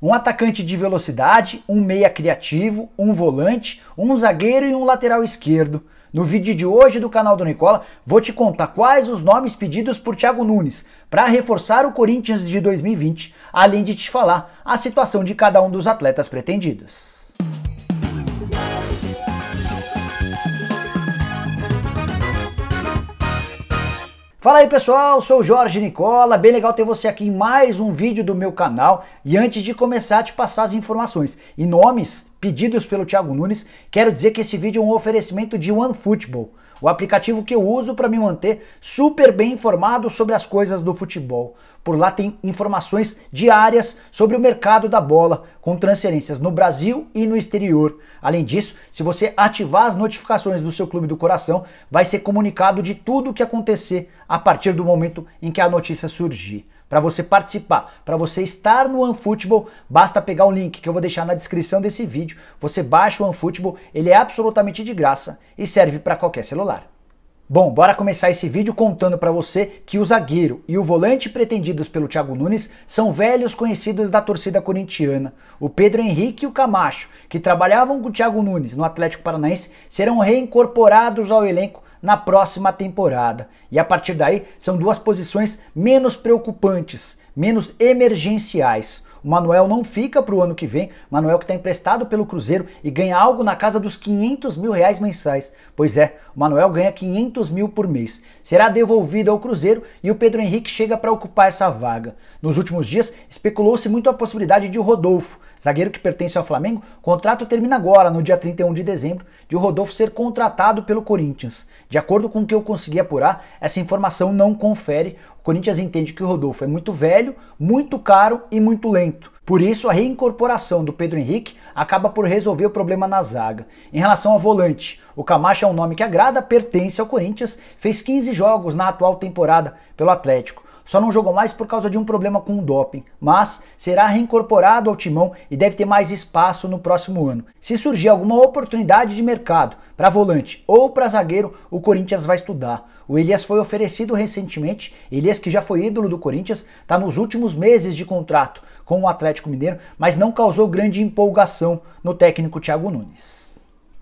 um atacante de velocidade, um meia criativo, um volante, um zagueiro e um lateral esquerdo. No vídeo de hoje do canal do Nicola, vou te contar quais os nomes pedidos por Thiago Nunes para reforçar o Corinthians de 2020, além de te falar a situação de cada um dos atletas pretendidos. Fala aí pessoal, sou o Jorge Nicola, bem legal ter você aqui em mais um vídeo do meu canal. E antes de começar a te passar as informações e nomes pedidos pelo Thiago Nunes, quero dizer que esse vídeo é um oferecimento de OneFootball, o aplicativo que eu uso para me manter super bem informado sobre as coisas do futebol. Por lá tem informações diárias sobre o mercado da bola, com transferências no Brasil e no exterior. Além disso, se você ativar as notificações do seu clube do coração, vai ser comunicado de tudo o que acontecer a partir do momento em que a notícia surgir. Para você participar, para você estar no OneFootball, basta pegar o link que eu vou deixar na descrição desse vídeo. Você baixa o OneFootball, ele é absolutamente de graça e serve para qualquer celular. Bom, bora começar esse vídeo contando para você que o zagueiro e o volante pretendidos pelo Thiago Nunes são velhos conhecidos da torcida corintiana. O Pedro Henrique e o Camacho, que trabalhavam com o Thiago Nunes no Atlético Paranaense, serão reincorporados ao elenco na próxima temporada. E a partir daí, são duas posições menos preocupantes, menos emergenciais. O Manuel não fica para o ano que vem, Manuel que está emprestado pelo Cruzeiro e ganha algo na casa dos 500 mil reais mensais. Pois é, o Manuel ganha 500 mil por mês. Será devolvido ao Cruzeiro e o Pedro Henrique chega para ocupar essa vaga. Nos últimos dias, especulou-se muito a possibilidade de o Rodolfo, zagueiro que pertence ao Flamengo, o contrato termina agora, no dia 31 de dezembro, de o Rodolfo ser contratado pelo Corinthians. De acordo com o que eu consegui apurar, essa informação não confere. Corinthians entende que o Rodolfo é muito velho, muito caro e muito lento. Por isso, a reincorporação do Pedro Henrique acaba por resolver o problema na zaga. Em relação ao volante, o Camacho é um nome que agrada, pertence ao Corinthians, fez 15 jogos na atual temporada pelo Atlético. Só não jogou mais por causa de um problema com o doping, mas será reincorporado ao timão e deve ter mais espaço no próximo ano. Se surgir alguma oportunidade de mercado para volante ou para zagueiro, o Corinthians vai estudar. O Elias foi oferecido recentemente, Elias que já foi ídolo do Corinthians, está nos últimos meses de contrato com o Atlético Mineiro, mas não causou grande empolgação no técnico Thiago Nunes.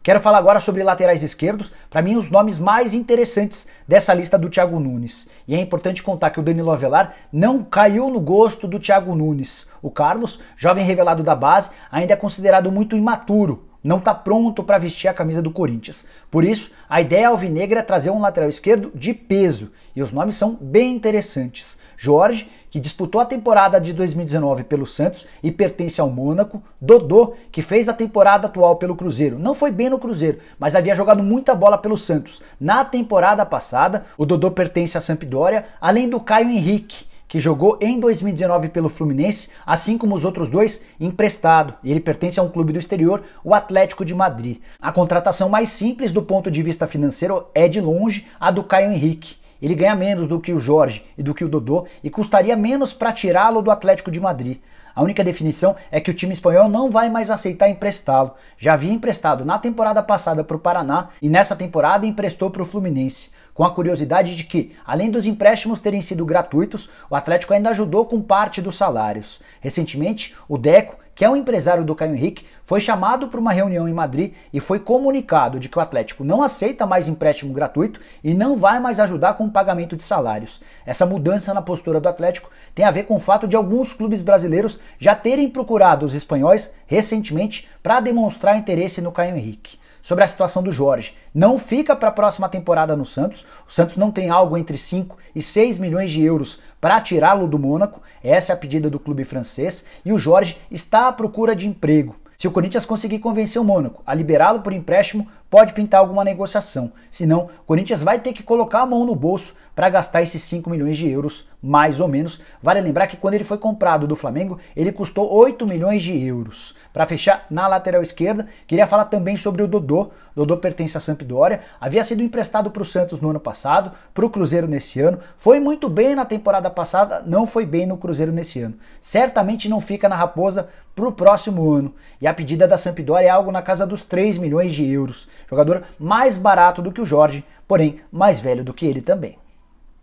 Quero falar agora sobre laterais esquerdos, para mim os nomes mais interessantes dessa lista do Thiago Nunes. E é importante contar que o Danilo Avelar não caiu no gosto do Thiago Nunes. O Carlos, jovem revelado da base, ainda é considerado muito imaturo, não está pronto para vestir a camisa do Corinthians. Por isso, a ideia é alvinegra é trazer um lateral esquerdo de peso, e os nomes são bem interessantes. Jorge, que disputou a temporada de 2019 pelo Santos e pertence ao Mônaco, Dodô, que fez a temporada atual pelo Cruzeiro. Não foi bem no Cruzeiro, mas havia jogado muita bola pelo Santos. Na temporada passada, o Dodô pertence à Sampdoria, além do Caio Henrique que jogou em 2019 pelo Fluminense, assim como os outros dois, emprestado. Ele pertence a um clube do exterior, o Atlético de Madrid. A contratação mais simples do ponto de vista financeiro é de longe a do Caio Henrique. Ele ganha menos do que o Jorge e do que o Dodô e custaria menos para tirá-lo do Atlético de Madrid. A única definição é que o time espanhol não vai mais aceitar emprestá-lo. Já havia emprestado na temporada passada para o Paraná e nessa temporada emprestou para o Fluminense. Com a curiosidade de que, além dos empréstimos terem sido gratuitos, o Atlético ainda ajudou com parte dos salários. Recentemente, o Deco que é um empresário do Caio Henrique, foi chamado para uma reunião em Madrid e foi comunicado de que o Atlético não aceita mais empréstimo gratuito e não vai mais ajudar com o pagamento de salários. Essa mudança na postura do Atlético tem a ver com o fato de alguns clubes brasileiros já terem procurado os espanhóis recentemente para demonstrar interesse no Caio Henrique sobre a situação do Jorge. Não fica para a próxima temporada no Santos. O Santos não tem algo entre 5 e 6 milhões de euros para tirá-lo do Mônaco. Essa é a pedida do clube francês. E o Jorge está à procura de emprego. Se o Corinthians conseguir convencer o Mônaco a liberá-lo por empréstimo pode pintar alguma negociação. Senão, o Corinthians vai ter que colocar a mão no bolso para gastar esses 5 milhões de euros, mais ou menos. Vale lembrar que quando ele foi comprado do Flamengo, ele custou 8 milhões de euros. Para fechar na lateral esquerda, queria falar também sobre o Dodô. Dodô pertence à Sampdoria, havia sido emprestado para o Santos no ano passado, para o Cruzeiro nesse ano. Foi muito bem na temporada passada, não foi bem no Cruzeiro nesse ano. Certamente não fica na Raposa para o próximo ano. E a pedida da Sampdoria é algo na casa dos 3 milhões de euros. Jogador mais barato do que o Jorge, porém mais velho do que ele também.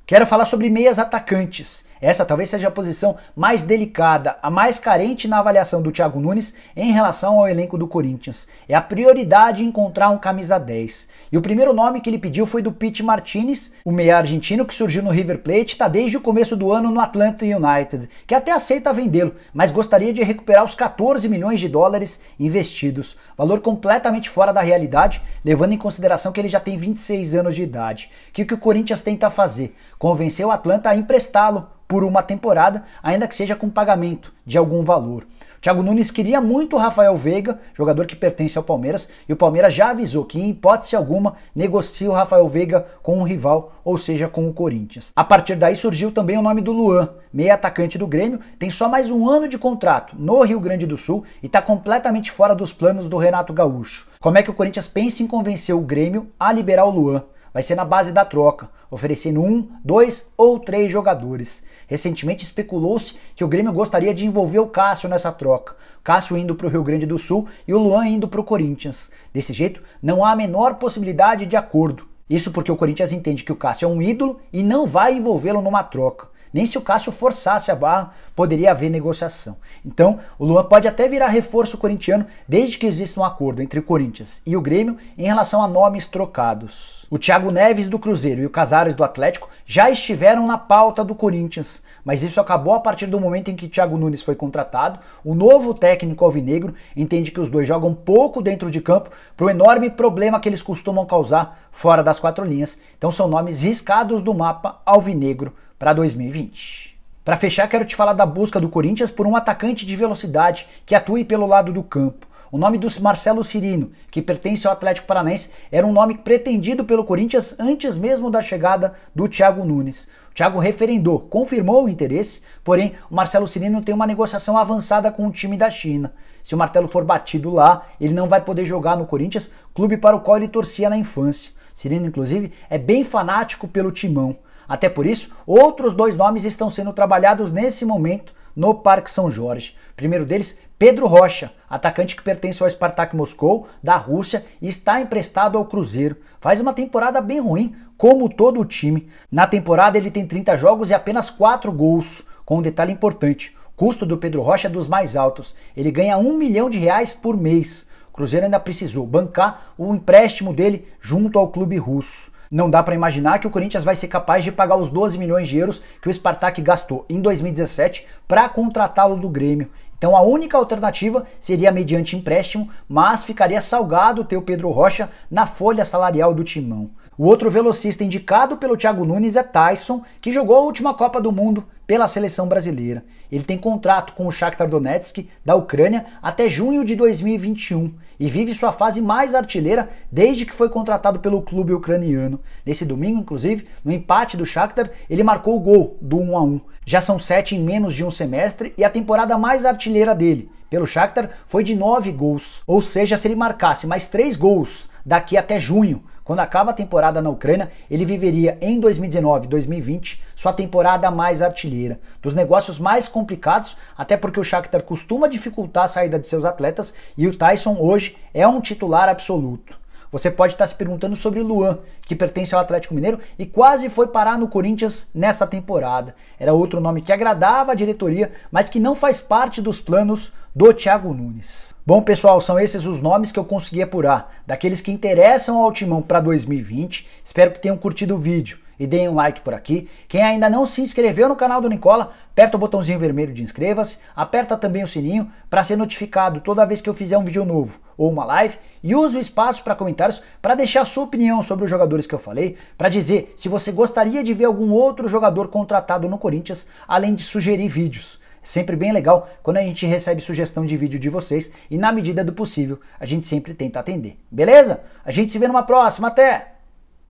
Quero falar sobre meias atacantes. Essa talvez seja a posição mais delicada, a mais carente na avaliação do Thiago Nunes em relação ao elenco do Corinthians. É a prioridade encontrar um camisa 10. E o primeiro nome que ele pediu foi do Pete Martinez, o meia argentino que surgiu no River Plate, está desde o começo do ano no Atlanta United, que até aceita vendê-lo, mas gostaria de recuperar os 14 milhões de dólares investidos. Valor completamente fora da realidade, levando em consideração que ele já tem 26 anos de idade. O que, que o Corinthians tenta fazer? Convencer o Atlanta a emprestá-lo por uma temporada, ainda que seja com pagamento de algum valor. Thiago Nunes queria muito o Rafael Veiga, jogador que pertence ao Palmeiras, e o Palmeiras já avisou que, em hipótese alguma, negocia o Rafael Veiga com um rival, ou seja, com o Corinthians. A partir daí surgiu também o nome do Luan, meia atacante do Grêmio, tem só mais um ano de contrato no Rio Grande do Sul e está completamente fora dos planos do Renato Gaúcho. Como é que o Corinthians pensa em convencer o Grêmio a liberar o Luan? vai ser na base da troca, oferecendo um, dois ou três jogadores. Recentemente especulou-se que o Grêmio gostaria de envolver o Cássio nessa troca, Cássio indo para o Rio Grande do Sul e o Luan indo para o Corinthians. Desse jeito, não há a menor possibilidade de acordo. Isso porque o Corinthians entende que o Cássio é um ídolo e não vai envolvê-lo numa troca. Nem se o Cássio forçasse a barra, poderia haver negociação. Então, o Luan pode até virar reforço corintiano desde que exista um acordo entre o Corinthians e o Grêmio em relação a nomes trocados. O Thiago Neves do Cruzeiro e o Casares do Atlético já estiveram na pauta do Corinthians, mas isso acabou a partir do momento em que Thiago Nunes foi contratado. O novo técnico alvinegro entende que os dois jogam pouco dentro de campo para o enorme problema que eles costumam causar fora das quatro linhas. Então são nomes riscados do mapa alvinegro para 2020. Para fechar, quero te falar da busca do Corinthians por um atacante de velocidade que atue pelo lado do campo. O nome do Marcelo Cirino, que pertence ao Atlético Paranaense, era um nome pretendido pelo Corinthians antes mesmo da chegada do Thiago Nunes. O Thiago referendou, confirmou o interesse, porém o Marcelo Cirino tem uma negociação avançada com o time da China. Se o martelo for batido lá, ele não vai poder jogar no Corinthians, clube para o qual ele torcia na infância. Cirino, inclusive, é bem fanático pelo timão. Até por isso, outros dois nomes estão sendo trabalhados nesse momento no Parque São Jorge. primeiro deles, Pedro Rocha, atacante que pertence ao Spartak Moscou, da Rússia, e está emprestado ao Cruzeiro. Faz uma temporada bem ruim, como todo o time. Na temporada ele tem 30 jogos e apenas 4 gols, com um detalhe importante. Custo do Pedro Rocha é dos mais altos. Ele ganha 1 milhão de reais por mês. O Cruzeiro ainda precisou bancar o empréstimo dele junto ao clube russo. Não dá para imaginar que o Corinthians vai ser capaz de pagar os 12 milhões de euros que o Spartak gastou em 2017 para contratá-lo do Grêmio. Então a única alternativa seria mediante empréstimo, mas ficaria salgado ter o Pedro Rocha na folha salarial do timão. O outro velocista indicado pelo Thiago Nunes é Tyson, que jogou a última Copa do Mundo pela seleção brasileira. Ele tem contrato com o Shakhtar Donetsk da Ucrânia até junho de 2021 e vive sua fase mais artilheira desde que foi contratado pelo clube ucraniano. Nesse domingo, inclusive, no empate do Shakhtar, ele marcou o gol do 1 a 1. Já são sete em menos de um semestre e a temporada mais artilheira dele pelo Shakhtar foi de nove gols. Ou seja, se ele marcasse mais três gols daqui até junho, quando acaba a temporada na Ucrânia, ele viveria em 2019 2020 sua temporada mais artilheira, dos negócios mais complicados, até porque o Shakhtar costuma dificultar a saída de seus atletas e o Tyson hoje é um titular absoluto. Você pode estar se perguntando sobre o Luan, que pertence ao Atlético Mineiro e quase foi parar no Corinthians nessa temporada. Era outro nome que agradava a diretoria, mas que não faz parte dos planos do Thiago Nunes. Bom, pessoal, são esses os nomes que eu consegui apurar, daqueles que interessam ao Timão para 2020. Espero que tenham curtido o vídeo e deem um like por aqui. Quem ainda não se inscreveu no canal do Nicola, aperta o botãozinho vermelho de inscreva-se, aperta também o sininho para ser notificado toda vez que eu fizer um vídeo novo ou uma live e use o espaço para comentários para deixar a sua opinião sobre os jogadores que eu falei, para dizer se você gostaria de ver algum outro jogador contratado no Corinthians, além de sugerir vídeos. Sempre bem legal quando a gente recebe sugestão de vídeo de vocês e na medida do possível a gente sempre tenta atender. Beleza? A gente se vê numa próxima. Até!